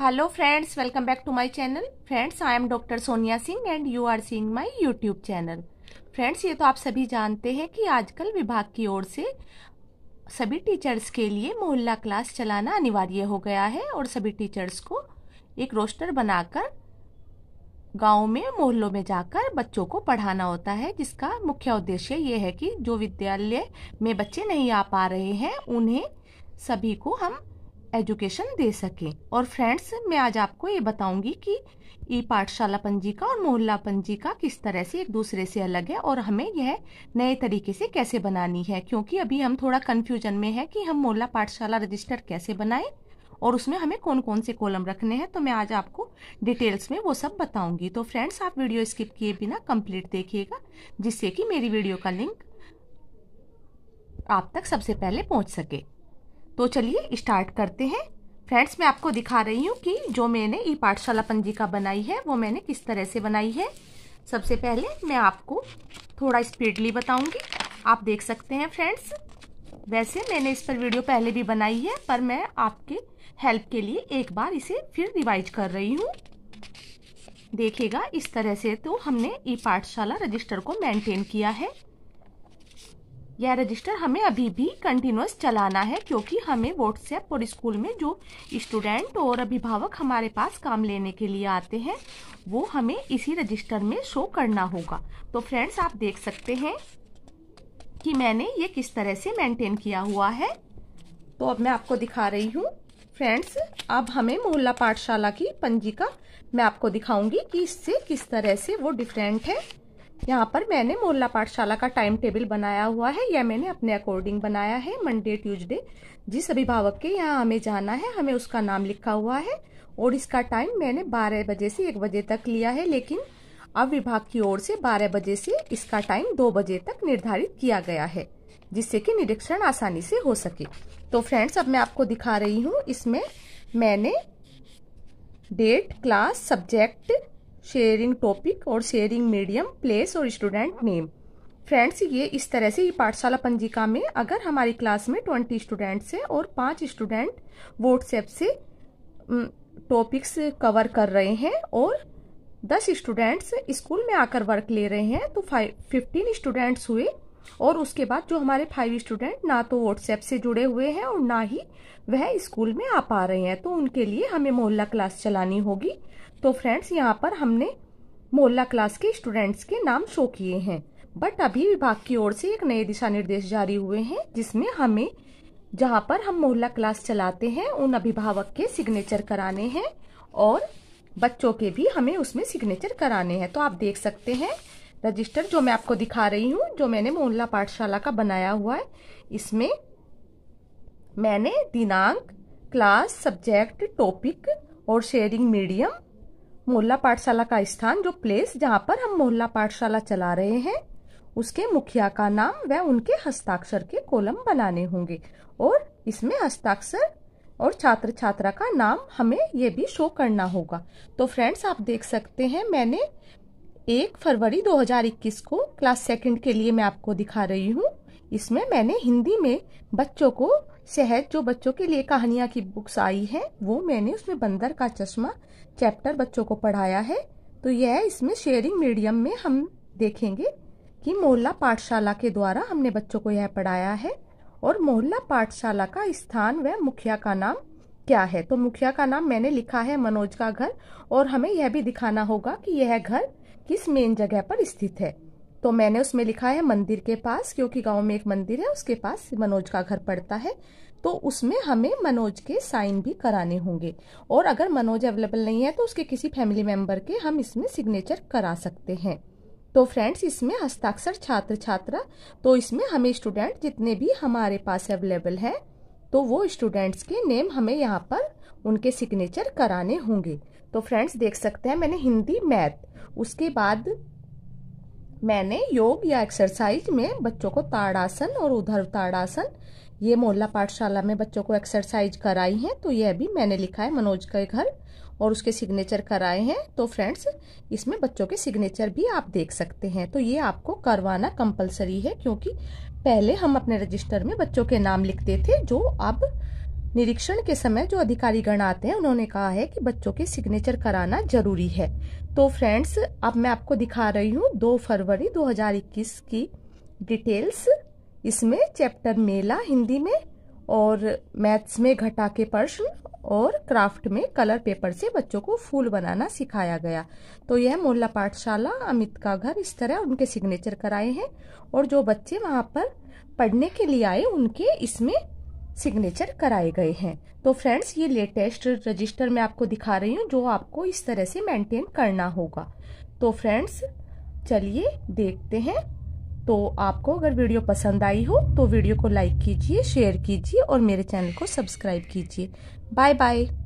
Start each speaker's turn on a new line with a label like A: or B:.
A: hello friends welcome back to my channel friends I am doctor Sonia Singh and you are seeing my YouTube channel friends ये तो आप सभी जानते हैं कि आजकल विभाग की ओर से सभी टीचर्स के लिए मोहल्ला क्लास चलाना अनिवार्य हो गया है और सभी टीचर्स को एक रोस्टर बनाकर गाँव में मोहल्लों में जाकर बच्चों को पढ़ाना होता है जिसका मुख्य उद्देश्य ये है कि जो विद्यालय में बच्चे नहीं आ पा रहे हैं उन्हें सभी को हम एजुकेशन दे सकें और फ्रेंड्स मैं आज आपको ये बताऊंगी कि ई पाठशाला पंजीका और मोहल्ला पंजीका किस तरह से एक दूसरे से अलग है और हमें यह नए तरीके से कैसे बनानी है क्योंकि अभी हम थोड़ा कन्फ्यूजन में है कि हम मोहल्ला पाठशाला रजिस्टर कैसे बनाएं और उसमें हमें कौन कौन से कॉलम रखने हैं तो मैं आज आपको डिटेल्स में वो सब बताऊंगी तो फ्रेंड्स आप वीडियो स्किप किए बिना कंप्लीट देखिएगा जिससे कि मेरी वीडियो का लिंक आप तक सबसे पहले पहुंच सके तो चलिए स्टार्ट करते हैं फ्रेंड्स मैं आपको दिखा रही हूँ कि जो मैंने ई पाठशाला पंजिका बनाई है वो मैंने किस तरह से बनाई है सबसे पहले मैं आपको थोड़ा स्पीडली बताऊंगी आप देख सकते हैं फ्रेंड्स वैसे मैंने इस पर वीडियो पहले भी बनाई है पर मैं आपके हेल्प के लिए एक बार इसे फिर रिवाइज कर रही हूँ देखिएगा इस तरह से तो हमने ई पाठशाला रजिस्टर को मेंटेन किया है यह रजिस्टर हमें अभी भी कंटिन्यूस चलाना है क्योंकि हमें व्हाट्सएप और स्कूल में जो स्टूडेंट और अभिभावक हमारे पास काम लेने के लिए आते हैं वो हमें इसी रजिस्टर में शो करना होगा तो फ्रेंड्स आप देख सकते हैं कि मैंने ये किस तरह से मेंटेन किया हुआ है तो अब मैं आपको दिखा रही हूँ फ्रेंड्स अब हमें मोहल्ला पाठशाला की पंजी का मैं आपको दिखाऊंगी कि इससे किस तरह से वो डिफरेंट है यहाँ पर मैंने मोरला पाठशाला का टाइम टेबल बनाया हुआ है यह मैंने अपने अकॉर्डिंग बनाया है मंडे ट्यूजडे जिस अभिभावक के यहाँ हमें जाना है हमें उसका नाम लिखा हुआ है और इसका टाइम मैंने 12 बजे से 1 बजे तक लिया है लेकिन अब विभाग की ओर से 12 बजे से इसका टाइम 2 बजे तक निर्धारित किया गया है जिससे कि निरीक्षण आसानी से हो सके तो फ्रेंड्स अब मैं आपको दिखा रही हूँ इसमें मैंने date class subject sharing topic और शेयरिंग मीडियम प्लेस और स्टूडेंट नेम फ्रेंड्स ये इस तरह से ये पाठशाला पंजिका में अगर हमारी क्लास में ट्वेंटी स्टूडेंट्स हैं और पाँच स्टूडेंट व्हाट्सएप से टॉपिक्स कवर कर रहे हैं और दस स्टूडेंट्स स्कूल में आकर वर्क ले रहे हैं तो फाइव फिफ्टीन स्टूडेंट्स हुए और उसके बाद जो हमारे फाइव स्टूडेंट ना तो व्हाट्सएप से जुड़े हुए हैं और ना ही वह स्कूल में आ पा रहे हैं तो उनके लिए हमें मोहल्ला क्लास चलानी होगी तो फ्रेंड्स यहाँ पर हमने मोहल्ला क्लास के स्टूडेंट्स के नाम शो किए हैं बट अभी विभाग की ओर से एक नए दिशा निर्देश जारी हुए हैं जिसमें हमें जहाँ पर हम मोहल्ला क्लास चलाते हैं उन अभिभावक के सिग्नेचर कराने हैं और बच्चों के भी हमें उसमें सिग्नेचर कराने हैं तो आप देख सकते हैं रजिस्टर जो मैं आपको दिखा रही हूँ जो मैंने मोहल्ला पाठशाला का बनाया हुआ है इसमें मैंने दिनांक क्लास सब्जेक्ट टॉपिक और शेयरिंग मीडियम मोहल्ला पाठशाला का स्थान जो प्लेस जहाँ पर हम मोहल्ला पाठशाला चला रहे हैं उसके मुखिया का नाम व उनके हस्ताक्षर के कॉलम बनाने होंगे और इसमें हस्ताक्षर और छात्र छात्रा का नाम हमें ये भी शो करना होगा तो फ्रेंड्स आप देख सकते हैं मैंने एक फरवरी 2021 को क्लास सेकंड के लिए मैं आपको दिखा रही हूँ इसमें मैंने हिंदी में बच्चों को सहज जो बच्चों के लिए कहानियाँ की बुक्स आई हैं वो मैंने उसमें बंदर का चश्मा चैप्टर बच्चों को पढ़ाया है तो यह इसमें शेयरिंग मीडियम में हम देखेंगे कि मोहल्ला पाठशाला के द्वारा हमने बच्चों को यह पढ़ाया है और मोहल्ला पाठशाला का स्थान व मुखिया का नाम क्या है तो मुखिया का नाम मैंने लिखा है मनोज का घर और हमें यह भी दिखाना होगा कि यह घर किस मेन जगह पर स्थित है तो मैंने उसमें लिखा है मंदिर के पास क्योंकि गांव में एक मंदिर है उसके पास मनोज का घर पड़ता है तो उसमें हमें मनोज के साइन भी कराने होंगे और अगर मनोज अवेलेबल नहीं है तो उसके किसी फैमिली मेंबर के हम इसमें सिग्नेचर करा सकते हैं तो फ्रेंड्स इसमें हस्ताक्षर छात्र छात्रा तो इसमें हमें स्टूडेंट जितने भी हमारे पास अवेलेबल हैं तो वो स्टूडेंट्स के नेम हमें यहाँ पर उनके सिग्नेचर कराने होंगे तो फ्रेंड्स देख सकते हैं मैंने हिंदी मैथ उसके बाद मैंने योग या एक्सरसाइज में बच्चों को ताड़ासन और उधर ताड़ासन ये मोहल्ला पाठशाला में बच्चों को एक्सरसाइज कराई है तो यह भी मैंने लिखा है मनोज के घर और उसके सिग्नेचर कराए हैं तो फ्रेंड्स इसमें बच्चों के सिग्नेचर भी आप देख सकते हैं तो ये आपको करवाना कंपलसरी है क्योंकि पहले हम अपने रजिस्टर में बच्चों के नाम लिखते थे जो अब निरीक्षण के समय जो अधिकारी गण आते हैं उन्होंने कहा है कि बच्चों के सिग्नेचर कराना जरूरी है तो फ्रेंड्स अब मैं आपको दिखा रही हूँ दो फरवरी 2021 की डिटेल्स इसमें चैप्टर मेला हिंदी में और मैथ्स में घटा के प्रश्न और क्राफ्ट में कलर पेपर से बच्चों को फूल बनाना सिखाया गया तो यह मोहल्ला पाठशाला अमित का घर इस तरह उनके सिग्नेचर कराए हैं और जो बच्चे वहाँ पर पढ़ने के लिए आए उनके इसमें सिग्नेचर कराए गए हैं तो फ्रेंड्स ये लेटेस्ट रजिस्टर मैं आपको दिखा रही हूँ जो आपको इस तरह से मेंटेन करना होगा तो फ्रेंड्स चलिए देखते हैं तो आपको अगर वीडियो पसंद आई हो तो वीडियो को लाइक कीजिए शेयर कीजिए और मेरे चैनल को सब्सक्राइब कीजिए बाय बाय